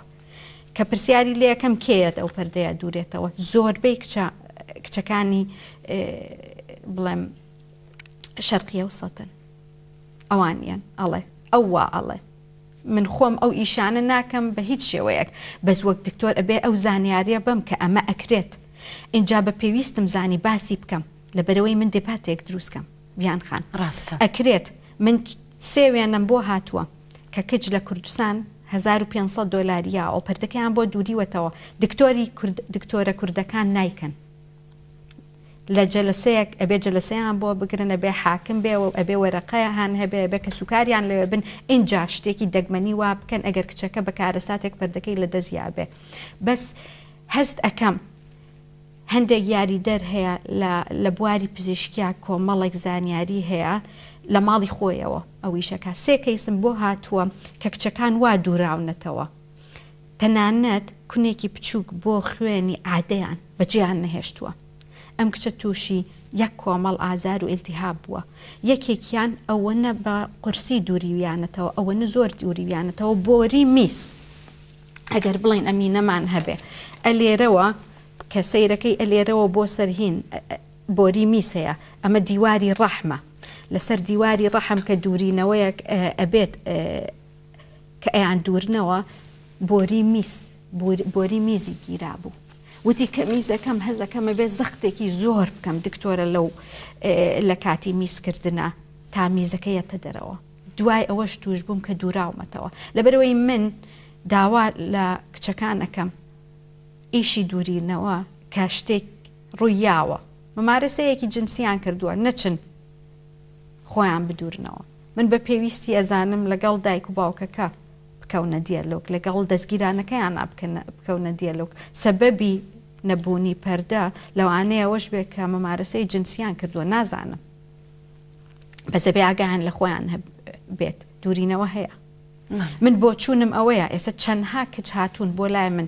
کە پرسیاری لە یەکەم کێت ئەو پەردەیە دوورێتەوە زۆربەی کچەکانی بڵێم شەرقیە وسەتن ئەوانیان ئەڵێ ئەووا ئەڵێ من خۆم ئەو ئیشانە ناکەم بە هیچ شێوەیەک بەس وەک دکتۆر ئەبێ ئەو زانیاریە بم کە ئەمە ئەکرێت اینجا بە پێویستم زانی باسی بکەم لە بەرەوەی من دێپاتێک دروستکەم بیان خان ڕاستە ئەکرێت من سێ وێنم بۆ هاتووە کە کچ لە کوردستان 1500 دلاریا ئۆپەردەکەیان بۆ دووریوەتەوە دکتۆری دکتۆرە کوردەکان نیکەن لە جلسەیەک ئەبێ جلسەیان بۆ بگرن ئەبێ حاکم بێەوە ئەبێ وەرەقەیە هاان هەبێ بە کە سوکاریان لەوێ بن ئینجا شتێکی دەگمەنی وا بکەن ئەگەر کچەکە بە کارستاتێک پردەکەی لە دەزیابێ بەس هەست ئەەکەم هەندێک یاری دەر هەیە لە بواری پزیشکیا کۆمەڵێک زانیاری هەیە لە ماڵی خۆیەوە ئەویشەکە سێکەیسم بۆ هاتووە کە کچەکان وا دووراونەتەوە تەنانەت کونێکی بچووک بۆ خوێنی ئادەیان بەجیان نەهێشتووە ئەم کچە تووشی یەک کۆمەڵ ئازار و ئلتیهاب بووە یەکێکیان ئەوەنە بە قرسی دووریویانەتەوە ئەوەنە زۆر دووریویانەتەوە بۆری میس ئەگەر بڵین ئەمی نەمان هەبێ ئەلێرەوە کە سیرەکەی ئەلێرەوە بۆ سەرهین بۆری میسەیە ئەمە دیواری ڕەحمە لەسەر دیواری ڕەحم کە دوورینەوەیەک ئەبێت کە ئەیان دوورنەوە بۆری میس بۆری میزی گیرا بوو وتی کەمیزەکەم هەزەکەمە بێ زەختێکی زۆر بکەم دکتۆرە لەو لە کاتی میسکردە تا میزەکەیەتە دەرەوە دوای ئەوەش توش بووم کە دووراومەتەوە لەبەرەوەی من داوا لە کچەکانەکەم ئیشی دوورینەوە کە شتێک ڕوویاوە مەمارەسەیەکی جنسیان کردووە نەچن خۆیان بدورنەوە من بە پێویستی ئەزانم لەگەڵ دایک و باوکەکە بکەونە دیەلۆک لەگەڵ دەستگیرانەکەیان بکەونە دیەلۆک سەبەبی نەبوونی پەردا لەوانەیەەوەش بێت کە مەمارەسەی جنسیان کردووە نازانم بەسە بێ ئاگیان لە خۆیان بێت دوورینەوە هەیە من بۆ چوونم ئەوەیە ئێستا چەندها کچ هاتوون بۆ لای من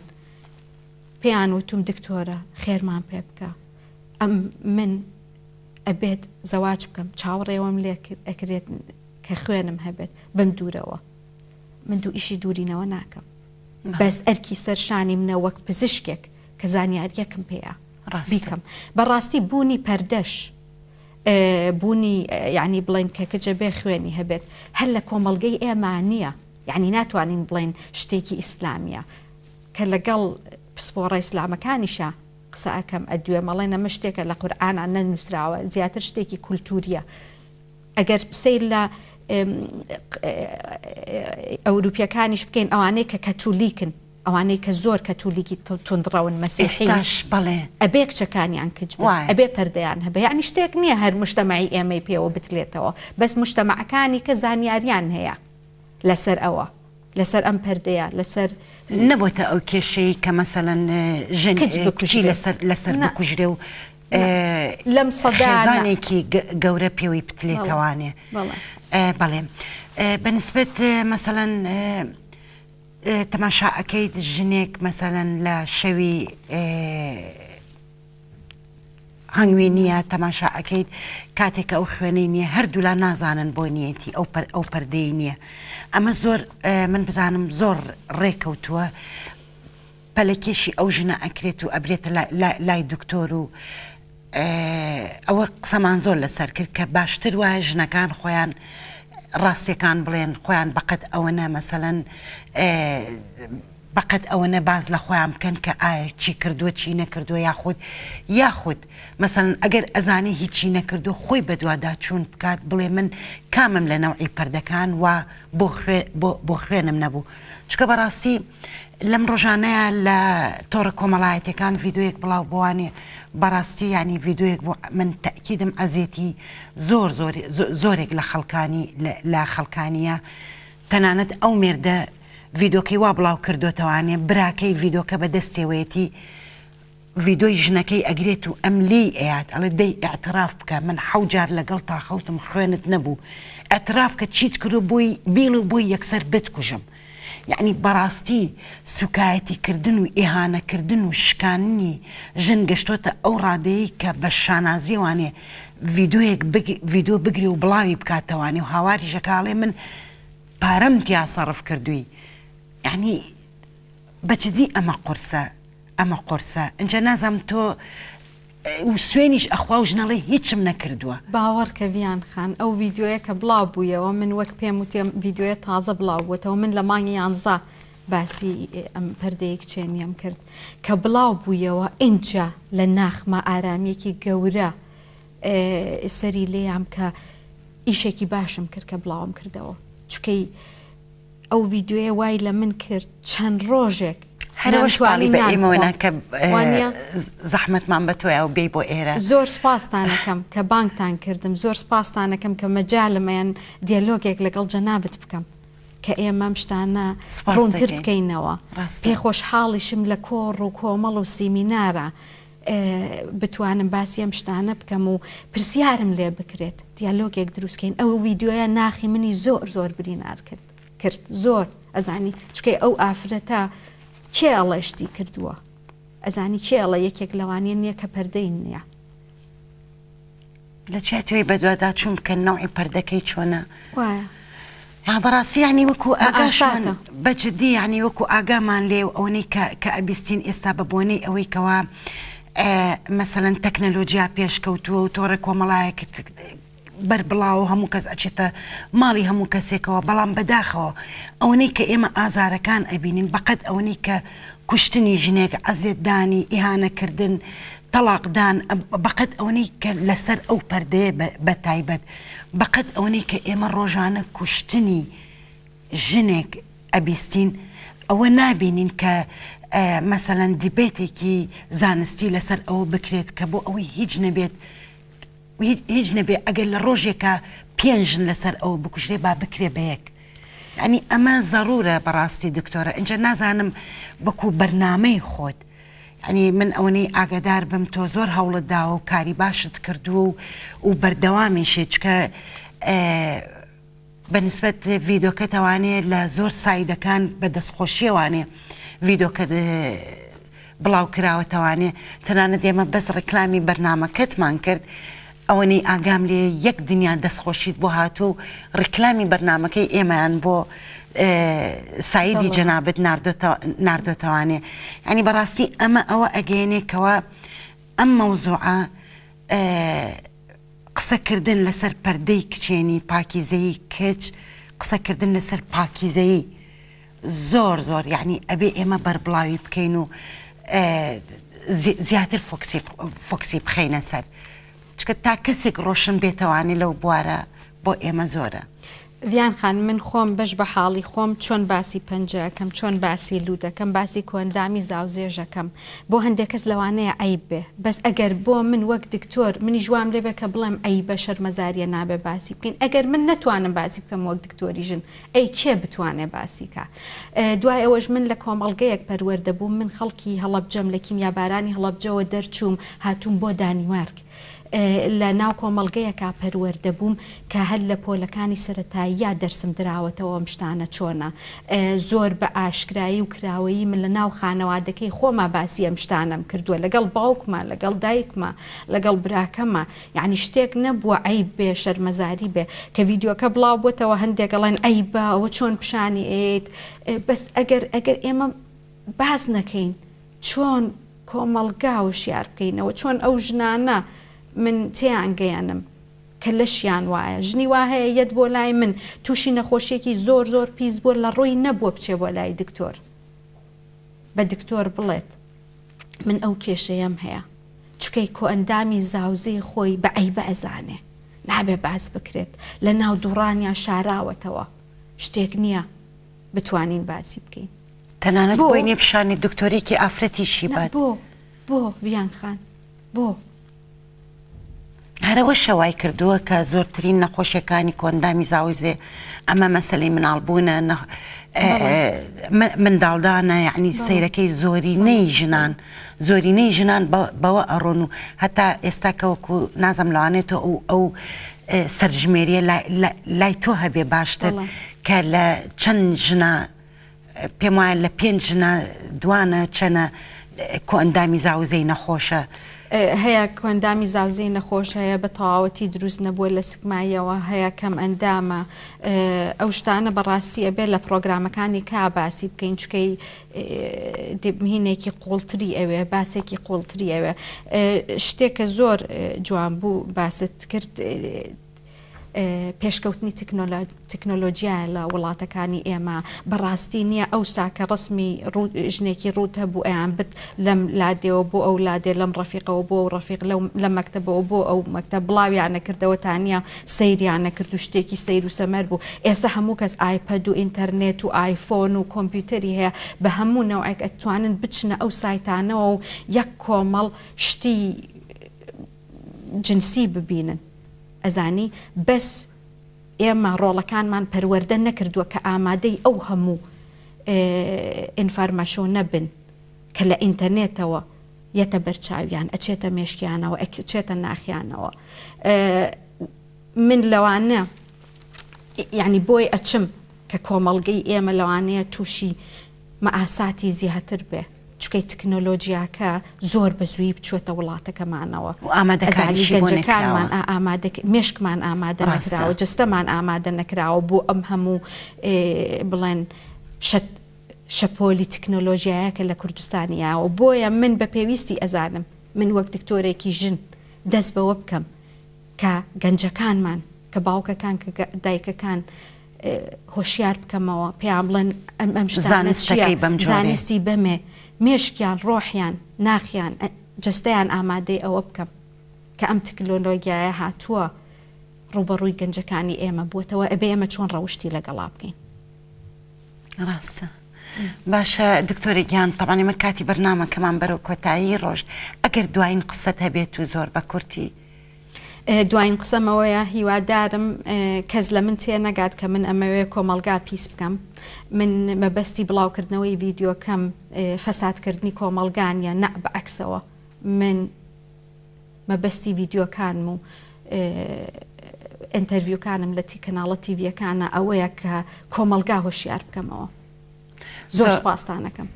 پێیان وتم دکتۆرە خێرمان پێ بکە ئەم من ئەبێت زەواج بکەم چاوەڕێوەم لێ ئەکرێت کە خوێنم هەبێت بم دوورەوە من دوو ئیشی دوورینەوە ناکەم بەس ئەرکی سەرشانی منە وەک پزیشکێک کە زانیاریەکەم پێەیە بیکەم بەڕاستی بوونی پەردەش بوونی یعنی بڵین کە کەجە بێ خوێنی هەبێت هەر لە کۆمەلگەی ئێمانە یعنی ناتوانین بڵین شتێکی ئیسلامیە کە لەگەڵ پسپۆڕە ئیسلامەکانیشە قسەکەم ئەدوێ مەڵێن ئەمە شتێکە لە قورآانە نەنووسراوە زیاتر شتێکی کولتوریە ئەگەر پسیر لە ئەوروپیەکانیش بکەین ئەوانەیە کە کەتولیکن او اني كزور کاتولیکی تند راون مسیحی استاش ابيك ابیک چکانی عن کجبه وای ابی پرده هبه يعني شتیک نیه هر مجتمعی ام ای پی او بتلیت بس مجتمع کانی که زانیاریان هیا لسر او لسر ام پرده یا لسر نبوت او کشی که مثلا
جن اه، کجبه اه، کجی لسر لسر بکجره و لم صدانه خزانه کی گوره پیوی بتلیت اوانی بله بله مثلا تەماشاەکەیت ژنێک مەسەەن لە شەوی هەنگوینیە تەماشاەکەیت کاتێک ئەو خوێنەی نییە هەردوولا نازانن بۆ نیەتی ئەو پەردەی نییە ئەمە زۆر من بزانم زۆر ڕێکەوتووە پەلەکێشی ئەو ژنە ئەکرێت و ئەبرێتە لای دکتۆر و ئەوە قسەمان زۆر لەسەر کرد کە باشتر وایە ژنەکان خۆیان ڕاستیەکان بڵێن خۆیان بەقەت ئەوەنە مەسەەن بەقەت ئەوەنە باز لە خۆیان بکەن کە ئایا چی کردووە چی نەکردووە یاخود یاخود مەسەن ئەگەر ئەزانی هیچی نەکردو خۆی بەدوادا چوون بکات بڵێ من کامم لە نەوعی پردەکان و بۆ خوێنم نەبوو چکە بەڕاستی لەم ڕۆژانەیە لە تۆڕە کۆمەڵایەتەکان یددیوەک بڵاو بوانێ بەڕاستی ینی یددیوەک من تەکیدم ئەزیێتی زۆر زۆرێک لە خەڵکانی لە خەڵکانیە تەنانەت ئەو مێردە یددیۆکەی وا بڵاو کردوتەوانێ براکەی یددیۆکە بە دەستێوێتی ویدۆی ژنەکەی ئەگرێت و ئەملی ئەات ئەڵە دەی ئاعتراف بکە من حوجار لەگەڵ تا خەوتم خوێنت نەبوو ئەتراف کە چیت کرد بووی بیل و بۆی یەکسەر بتکوژم یعنی بەڕاستی سوکایەتیکردن و ئێهانەکردن و شکاننی ژن گەشتۆتە ئەو ڕادەیە کە بە شانازیوانێ ویددیوەک ویددیو بگری و بڵاوی بکاتەوانی و هاواری ژەکاڵێ من پارەم تیا سەرف کردووی یعنی بەچدی ئەمە قرسە ئەمە قرسە ئەجا نازام تۆ و سوێنیش ئەخوا و ژنەڵی هیچم نەکردووە
باوەڕکە ڤیان خان ئەو یددیوەیە کە بڵاو بوویەوە من وەک پێم وتێم یددیوە تازە بڵاوبووتەوە من لە مانگی یانزا باسی ئەم پردەیەک چێنیم کرد کە بڵاو بوویەوە ئینجا لە ناخما ئارامیەکی گەورە سەری لێیان کە ئیشێکی باشم کرد کە بڵاوم کردەوە چکەی ئەو یددیوە وای لە من کرد چەند ڕۆژێک
هەروەشوانی بە ئێمەوەنا کە زەحمەتمان بە تۆیا و بێ بۆ ئێرە زۆر
سپاسستانەکەم
کە بانکتان
کردم زۆر سپاسستانەکەم کە مەجاالمەیان دیالۆگێک لەگەڵ جەنابەت بکەم کە ئێمەم شتانە ڕونتر بکەینەوە پێخۆش حاڵیشم لە کۆڕ و کۆمەڵ و سیمینارە بتوانم باسی ئەم شتانە بکەم و پرسیارم لێ بکرێت دیالۆگێک دروستکەین ئەو ویددیوۆیە ناخی منی زۆر زۆر برینار کرد کرد زۆر ئەزانی چکەی ئەو ئافرەتە کێ ئەڵەشتی کردووە
ئەزانی کێ ئەڵە یەکێک لەوانێ نییە کە پەردەین نییە لە چێ توێی بەدوادا چوون کە ناوی پەردەکەی چۆنە
وایە
بەڕاستی ینی وەکو ئاگاشان بەجددی ینی وەکو ئاگامان لێو ئەوەی کە ئەبیستین ئێستا بە بۆنەی ئەوەی کەەوە مەسەەن تەکنەلۆجیا پێشکەوتووە و تۆڕە کۆمەڵایەکە بربڵاو هەموو کەس ئەچێتە ماڵی هەموو کەسێکەوە بەڵام بەداخەوە ئەوەی کە ئێمە ئازارەکان ئەبینین بەقەت ئەوەی کە کوشتنی ژنێک ئەزێتدانی ئیهانەکردن تەلاقدان بەقەت ئەوەی کە لەسەر ئەو پەردەیە بە تایبەت بەقەت ئەوەی کە ئێمە ڕۆژانە کوشتنی ژنێک ئەبیستین ئەوە نابینین کە مەسەەن دیبێتێکی زانستی لەسەر ئەوە بکرێت کە بۆ ئەوەی هیچ نەبێت هیچ نەبێ ئەگەر لە ڕۆژێکە پێنجن لەسەر ئەو بکوژێ با بکرێ بەیەک ینی ئەمە زەرورە بەڕاستی دکتۆرە اینجا نازانم بەکو بەرنمەی خۆت ئەنی من ئەوەی ئاگادار بم تۆ زۆر هەوڵتدا و کاری باشت کردووە و بەردەوامی شێچکە بەنسبەت ڤیدۆکە توانێت لە زۆر سایدەکان بە دەستخۆشیەوانێ ڤیدۆکە بڵاو کراوە توانێ تەنانە دێمە بەس ڕکلامی بەرنمەکەتمان کرد ئەوەنەی ئاگام لێ یەک دنیا دەستخۆشیت بۆ هاتوو ڕکلامی بەرنمەکەی ئێمەیان بۆ سایدی جەنابەت نردۆتەوانێ ئەنی بەڕاستی ئەمە ئەوە ئەگەێنێکەوە ئەم مەوزوعە قسەکردن لەسەر پەردەی کچێنی پاکیزەی کچ قسەکردن لەسەر پاکیزەیی زۆر زۆر یعنی ئەبێ ئێمە بەربڵاوی بکەین و زیاتر فۆکسی بخینە سەر. چکە تا کەسێک ڕۆشن بێتەوانی لەو بوارە بۆ ئێمە زۆرە.
ڤیان خان من خۆم بەش بە حاڵی خۆم چۆن باسی پەنجەکەم چۆن باسی لودەکەم باسی کۆندامی زاوزێژەکەم بۆ هەندێک کەس لەوانەیە ئەی بێ بەس ئەگەر بۆ من وەک دکتۆر منی ژوام لێبێ کە بڵێم ئەی بە شەرمەزاریە نابێ باسی بکەین ئەگەر من نتوانم باسی بکەم وەک دکتۆری ژن ئەی کێ بتوانێ باسیکە دوای ئەوەش من لە کۆمەڵگەیەک پەروەەردەبوو من خەڵکی هەڵبجەم لە کیمیابارانی هەڵبجەوە دەرچووم هاتووم بۆ دانیمارک. لە ناو کۆمەلگەیەکا پەروەەردەبووم کە هەر لە پۆلەکانی سەتایی یا دەرسم دراوەتەوە شتانە چۆنە زۆر بە ئاشکایی و کراوەی من لە ناو خانەوادەکەی خۆما باسی ئەم شتانم کردووە لەگەڵ باوکمە لەگەڵ دایکمە لەگەڵ براکەمە یعنی شتێک نەبووە ئەی بێ شەرمەزاری بێ کە ڤیددیوکە بڵاو بۆتەوە هەندێکڵێن ئەی باەوە چۆن پیشانی ئیت بەس ئەگەر ئەگەر ئێمە باز نەکەین چۆن کۆمەلگا و شیار بکەینەوە چۆن ئەو ژنانە من تیان گەیانم کە لەشیان وایە ژنی واهەیە یەت بۆ لای من تووشی نەخۆشیێکی زۆر زۆر پیس بوو لە ڕووی نەبووە بچێ بۆ لای دکتۆر بە دکتۆر بڵێت من ئەو کێشەیەم هەیە چکەی کۆئندامی زاوزەی خۆی بە ئەی بە ئەزانێ نابێ باس بکرێت لە ناو دوڕانیان شاراوەتەوە شتێک نییە
بتوانین باسی بکەین تەنانەت بۆ نێ پیشانی دکتۆرێکی ئافرەتیشی بات بۆ
بۆ ڤیان خان
بۆ هەرەوە شەوای کردووە کە زۆرترین نەخۆشیەکانی کۆندامی زاوزێ ئەمە مەسلەی مناڵبوونە منداڵدانە یعنی سیرەکەی زۆرینەی ژنان زۆرینەی ژنان بەوە ئەڕۆن و هەتا ئێستا کەوەکو نازم لەوانێتەوە ئەو ئەو سەرژمێریە لای تۆ هەبێ باشتر کە لە چەند ژنا پێم وایە لە پێنج ژنا دوانە چەنە کۆندامی زاوزەی نەخۆشە.
هەیە کۆندامی زاوزەی نەخۆش هەیە بە تەواوەتی دروست نەبووە لە سکمایەوە هەیە کەم ئەندامە ئەو شتانە بەڕاستیە بێت لە پرۆگرامەکانی کا باسی بکەین چکەی دمهینێکی قوڵتری ئەوێ باسێکی قوڵتری ئەوێ شتێکە زۆر جوان بوو باست کرد پێشکەوتنی تەکنۆلۆژیای لە وڵاتەکانی ئێمە بەڕاستی نییە ئەو ساکە ڕسمی ژنێکی ڕوت هەبوو ئەیان بت لەم لادێەوە بۆ ئەو لادێ لەم ڕفیقەوە بۆ ڕفیق لە مەکتتەبەوە بۆ ئەو مەکتتە بڵاویانە کردەوە تانیا سەیریانە کرد و شتێکی سیر و سەمەر بوو ئێستا هەموو کەس ئایپەد و ئینتەرنێت و آیفۆن و کۆمپیوتری هەیە بە هەموو نەوەک ئەتوانن بچنە ئەو سایتانەوە و یەک کۆمەڵ شتی جنسی ببینن ئەزانی بەس ئێمە ڕۆڵەکانمان پەروەەردە نەکردووە کە ئامادەی ئەو هەموو ئینفارماشۆ نەبن کە لە ئینتەرنێتەوە یەتە بەرچاویان ئەچێتە مێشکیانەوە ئەچێتە ناخیانەوە من لەوانە یعنی بۆی ئەچم کە کۆمەڵگەی ئێمە لەوانەیە تووشی مەعاساتی زیاتر بێ چکەی تەکنۆلۆژیاکە زۆر بە زووی بچێتە وڵاتەکەمانەوە ئامادەکانی گەنجەکانمان ئامادە مشکمان ئامادە نکراوە جستەمان ئامادە نەکراوە بۆ ئەم هەموو بڵێن شەپۆلی تەکنۆلۆژیایەکە لە کوردستانیاوە بۆیە من بە پێویستی ئەزانم من وەک دکتۆرێکی ژن دەست بەوە بکەم کە گەنجەکانمان کە باوکەکان کە دایکەکان هۆشیار بکەمەوە پێیان بڵێن ئەم زانستی بەمێ مێشکیان ڕۆحیان ناخیان جستەیان ئامادەی ئەوە بکەم کە ئەم تکلۆلۆگیایە هاتووە ڕوبەڕووی گەنجەکانی ئێمە بووتەوە ئەبێ ئێمە چۆن ڕەوشی لەگەڵا بکەین
ڕاستە باشە دکتۆری گیان تەوانێمە کاتی بەرنامە کەمان بەرەو کۆتایی ڕۆژ ئەگەر دوایین قسەت هەبێت و زۆر بە کورتی دوایین قسەمەوەیە
هیوادارم کەس لە من تێ نەگات کە من ئەمەوێ کۆمەلگا پیس بکەم من مەبەستی بڵاوکردنەوەی ڤیددیوکەم فەسادکردنی کۆمەلگانیە نە بەعکسەوە من مەبەستی ڤیددیوکانم و ئەتەویوکانم لە تی کەناڵە تیڤەکانە ئەوەیە کە کۆمەلگا هۆشیار
بکەمەوە زۆر
پاستانەکەم.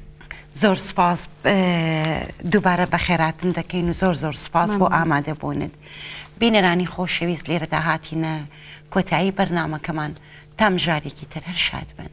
زۆر سپاس دووبارە بە خێراتم دەکەین و زۆر زۆر سپاس بۆ ئامادەبوونت بینەرانی خۆشەویست لێرە داهاتینە کۆتایی بەرنمەکەمان تام ژارێکی تر هەر شاد بن.